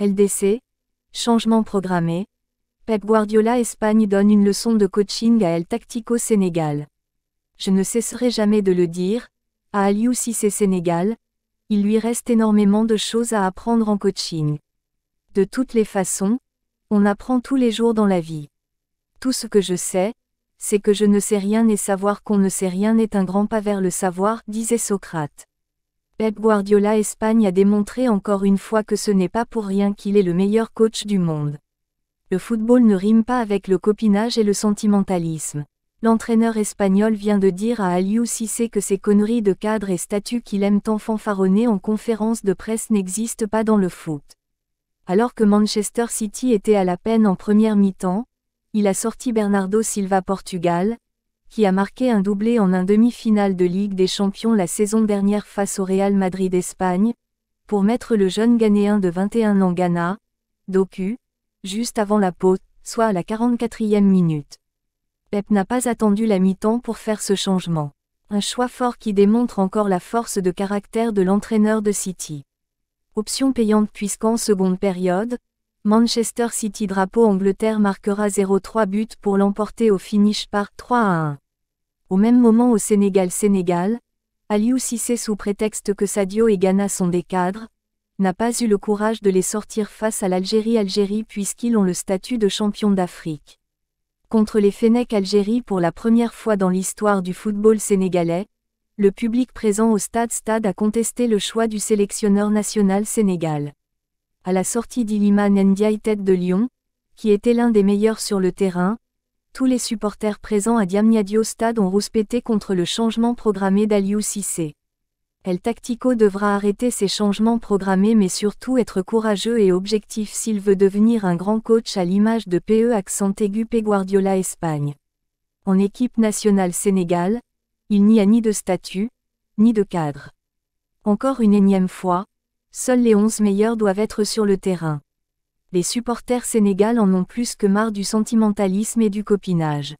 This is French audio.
LDC, changement programmé. Pep Guardiola Espagne donne une leçon de coaching à El Tactico Sénégal. Je ne cesserai jamais de le dire, à Aliou Cissé Sénégal, il lui reste énormément de choses à apprendre en coaching. De toutes les façons, on apprend tous les jours dans la vie. Tout ce que je sais, c'est que je ne sais rien et savoir qu'on ne sait rien est un grand pas vers le savoir, disait Socrate. Pep Guardiola Espagne a démontré encore une fois que ce n'est pas pour rien qu'il est le meilleur coach du monde. Le football ne rime pas avec le copinage et le sentimentalisme. L'entraîneur espagnol vient de dire à Aliou Cissé que ces conneries de cadre et statut qu'il aime tant fanfaronner en conférence de presse n'existent pas dans le foot. Alors que Manchester City était à la peine en première mi-temps, il a sorti Bernardo Silva Portugal, qui a marqué un doublé en un demi-finale de Ligue des Champions la saison dernière face au Real Madrid Espagne, pour mettre le jeune Ghanéen de 21 ans Ghana, Doku, juste avant la pause, soit à la 44e minute. Pep n'a pas attendu la mi-temps pour faire ce changement. Un choix fort qui démontre encore la force de caractère de l'entraîneur de City. Option payante puisqu'en seconde période, Manchester City drapeau Angleterre marquera 0-3 buts pour l'emporter au finish par 3 1. Au même moment au Sénégal-Sénégal, Aliou Cissé sous prétexte que Sadio et Ghana sont des cadres, n'a pas eu le courage de les sortir face à l'Algérie-Algérie puisqu'ils ont le statut de champion d'Afrique. Contre les Fennecs Algérie pour la première fois dans l'histoire du football sénégalais, le public présent au stade Stade a contesté le choix du sélectionneur national Sénégal. À la sortie d'Iliman Ndiaye tête de Lyon, qui était l'un des meilleurs sur le terrain, tous les supporters présents à Diamniadio Stade ont rouspété contre le changement programmé d'Aliou Sissé. El Tactico devra arrêter ces changements programmés mais surtout être courageux et objectif s'il veut devenir un grand coach à l'image de PE accent aigu Guardiola Espagne. En équipe nationale Sénégal, il n'y a ni de statut, ni de cadre. Encore une énième fois, seuls les 11 meilleurs doivent être sur le terrain les supporters sénégalais en ont plus que marre du sentimentalisme et du copinage.